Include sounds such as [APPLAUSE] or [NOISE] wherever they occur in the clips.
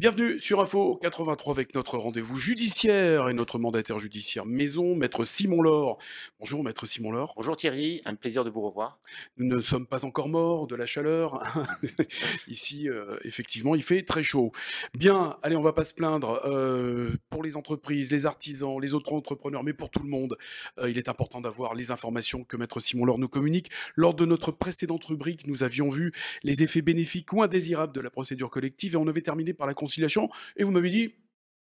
Bienvenue sur Info 83 avec notre rendez-vous judiciaire et notre mandataire judiciaire maison, maître Simon Laure. Bonjour maître Simon Laure. Bonjour Thierry, un plaisir de vous revoir. Nous ne sommes pas encore morts de la chaleur. Hein. [LAUGHS] Ici, euh, effectivement, il fait très chaud. Bien, allez, on va pas se plaindre. Euh, pour les entreprises, les artisans, les autres entrepreneurs, mais pour tout le monde, euh, il est important d'avoir les informations que maître Simon Laure nous communique. Lors de notre précédente rubrique, nous avions vu les effets bénéfiques ou indésirables de la procédure collective et on avait terminé par la conciliation, et vous m'avez dit,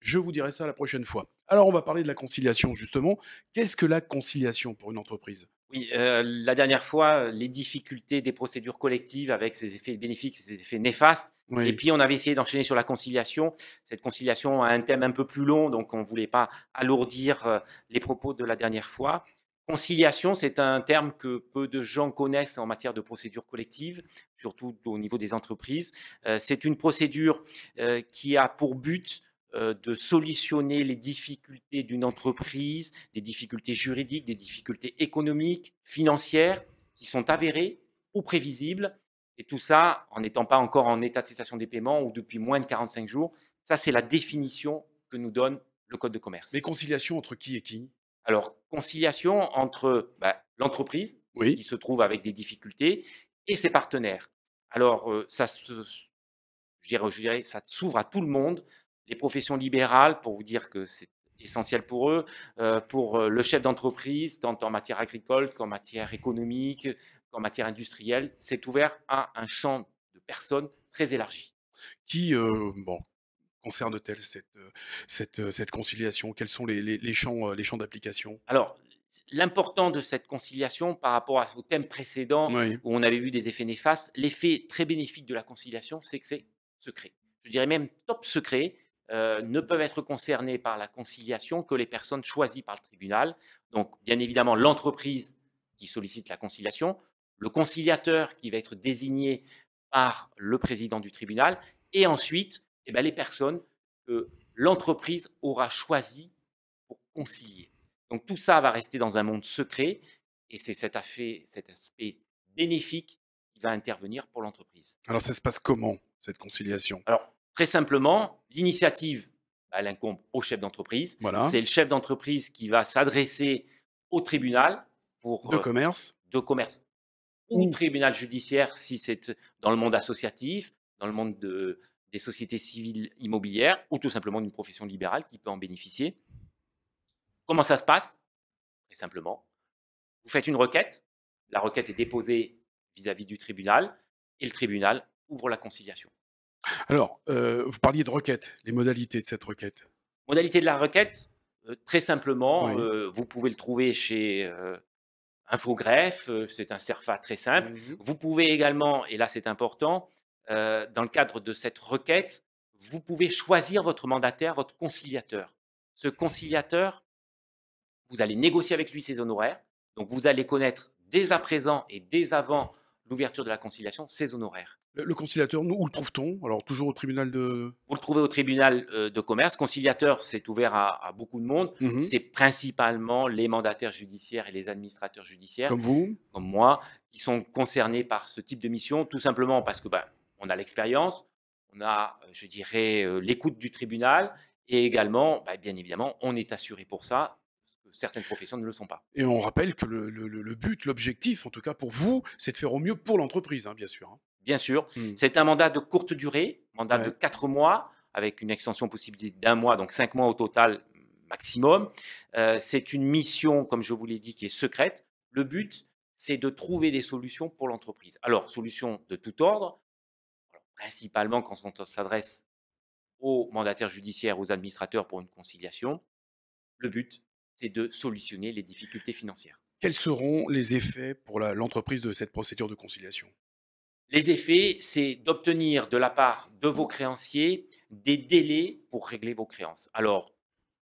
je vous dirai ça la prochaine fois. Alors on va parler de la conciliation justement. Qu'est-ce que la conciliation pour une entreprise oui, euh, la dernière fois, euh, les difficultés des procédures collectives avec ses effets bénéfiques, ses effets néfastes. Et puis, on avait essayé d'enchaîner sur la conciliation. Cette conciliation a un thème un peu plus long, donc on ne voulait pas alourdir euh, les propos de la dernière fois. Conciliation, c'est un terme que peu de gens connaissent en matière de procédure collective, surtout au niveau des entreprises. Euh, c'est une procédure euh, qui a pour but euh, de solutionner les difficultés d'une entreprise, des difficultés juridiques, des difficultés économiques, financières, qui sont avérées ou prévisibles. Et tout ça en n'étant pas encore en état de cessation des paiements ou depuis moins de 45 jours. Ça, c'est la définition que nous donne le Code de commerce. Mais conciliation entre qui et qui alors, conciliation entre bah, l'entreprise, qui se trouve avec des difficultés, et ses partenaires. Alors, ça je dirais, dirais, ça s'ouvre à tout le monde. Les professions libérales, pour vous dire que c'est essentiel pour eux, pour le chef d'entreprise, tant en matière agricole qu'en matière économique, qu'en matière industrielle, c'est ouvert à un champ de personnes très élargi. Qui, bon, concerne-t-elle euh, euh, cette, conciliation Quels sont euh, les, champs, d'application Alors, l'important de cette conciliation par rapport au thème précédent où on avait vu des effets néfastes, l'effet très bénéfique de la conciliation, c'est que c'est secret. Je dirais même top secret. ne peuvent être concernés par la conciliation que les personnes choisies par le tribunal. Donc, bien évidemment, l'entreprise qui sollicite la conciliation, le conciliateur qui va être désigné par le président du tribunal, et ensuite ben, les personnes que l'entreprise aura choisies pour concilier. Donc tout ça va rester dans un monde secret et c'est cet, cet aspect bénéfique qui va intervenir pour l'entreprise. Alors ça se passe comment cette conciliation Alors très simplement, l'initiative, bah, elle incombe au chef d'entreprise. Voilà. C'est le chef d'entreprise qui va s'adresser au tribunal pour de euh, commerce, de commerce ou, ou tribunal judiciaire si c'est dans le monde associatif, dans le monde de des sociétés civiles immobilières ou tout simplement d'une profession libérale qui peut en bénéficier. Comment ça se passe Très simplement, vous faites une requête, la requête est déposée vis-à-vis du tribunal et le tribunal ouvre la conciliation. Alors, euh, vous parliez de requête, les modalités de cette requête. Modalité de la requête, euh, très simplement, euh, vous pouvez le trouver chez Infogreffe, c'est un SERFA très simple. Mmh vous pouvez également, et là c'est important, euh, dans le cadre de cette requête, vous pouvez choisir votre mandataire, votre conciliateur. Ce conciliateur, vous allez négocier avec lui ses honoraires. Donc, vous allez connaître dès à présent et dès avant l'ouverture de la conciliation ses honoraires. Le conciliateur, où le trouve-t-on Alors, toujours au tribunal de. Vous le trouvez au tribunal euh, de commerce. Conciliateur, c'est ouvert à, beaucoup de monde. Mmh c'est principalement les mandataires judiciaires et les administrateurs judiciaires. Comme vous Comme moi, qui sont concernés par ce type de mission, tout simplement parce que ben, on a l'expérience, on a, euh, je dirais, euh, l'écoute du tribunal et également, bah, bien évidemment, on est assuré pour ça certaines professions ne le sont pas. Et on rappelle que le, but, l'objectif, en tout cas pour vous, c'est de faire au mieux pour l'entreprise, hein, bien sûr. Hein. Bien sûr. Mmh. C'est un mandat de courte durée, mandat de 4 mois, avec une extension possible d'un mois, donc 5 mois au total maximum. Euh, c'est une mission, comme je vous l'ai dit, qui est secrète. Le but, c'est de trouver des solutions pour l'entreprise. Alors, solutions de tout ordre, principalement quand on s'adresse aux mandataires judiciaires, aux administrateurs pour une conciliation, le but, c'est de solutionner les difficultés financières. Quels seront les effets pour l'entreprise de cette procédure de conciliation Les effets, c'est d'obtenir de la part de vos mmh. créanciers des délais pour régler vos créances. Alors,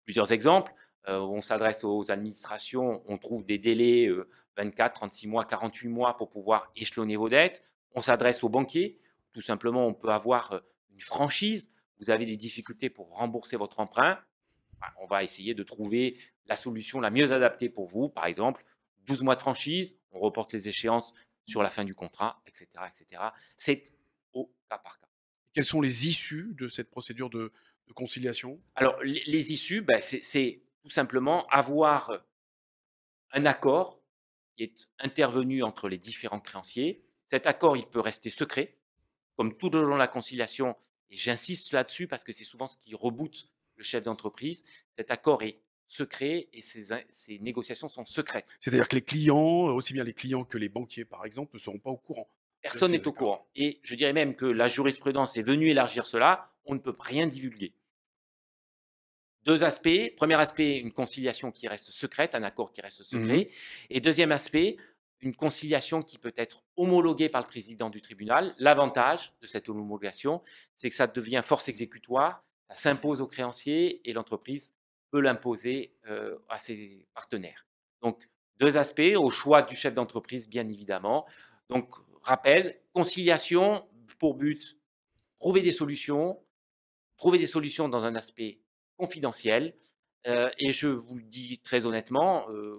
plusieurs exemples. Euh, on s'adresse aux administrations, on trouve des délais 24, euh, 36 mois, 48 mois pour pouvoir échelonner vos dettes. On s'adresse aux banquiers, tout simplement, on peut avoir une franchise, vous avez des difficultés pour rembourser votre emprunt, bah, on va essayer de trouver la solution la mieux adaptée pour vous. Par exemple, 12 mois de franchise, on reporte les échéances sur la fin du contrat, etc. etc. C'est au cas par cas. Quelles sont les issues de cette procédure de, conciliation Alors, les, issues, bah, c'est tout simplement avoir un accord qui est intervenu entre les différents créanciers. Cet accord, il peut rester secret comme tout au long de la conciliation, et j'insiste là-dessus parce que c'est souvent ce qui reboute le chef d'entreprise, cet accord est secret et ces, négociations sont secrètes. C'est-à-dire que les clients, euh, aussi bien les clients que les banquiers par exemple, ne seront pas au courant. Personne n'est au courant. Et je dirais même que la jurisprudence est venue élargir cela, on ne peut rien divulguer. Deux aspects. Premier aspect, une conciliation qui reste secrète, un accord qui reste secret. Mmh et deuxième aspect, une conciliation qui peut être homologuée par le président du tribunal. L'avantage de cette homologation, c'est que ça devient force exécutoire, ça s'impose aux créanciers et l'entreprise peut l'imposer euh, à ses partenaires. Donc, deux aspects au choix du chef d'entreprise, bien évidemment. Donc, rappel, conciliation pour but, trouver des solutions, trouver des solutions dans un aspect confidentiel. Euh, et je vous le dis très honnêtement, euh,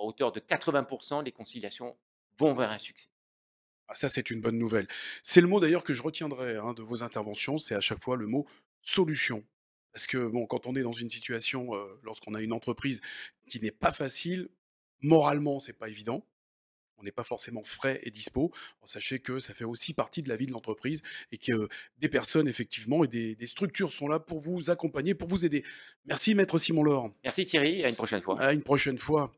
à hauteur de 80%, les conciliations vont vers un succès. Ah, ça, c'est une bonne nouvelle. C'est le mot d'ailleurs que je retiendrai hein, de vos interventions, c'est à chaque fois le mot solution. Parce que bon, quand on est dans une situation, lorsqu'on a une entreprise qui n'est pas facile, moralement, ce n'est pas évident. On n'est pas forcément frais et dispo. sachez que ça fait aussi partie de la vie de l'entreprise et que des personnes, effectivement, et des, structures sont là pour vous accompagner, pour vous aider. Merci, Maître Simon laurent Merci, Thierry. À une prochaine fois. À une prochaine fois.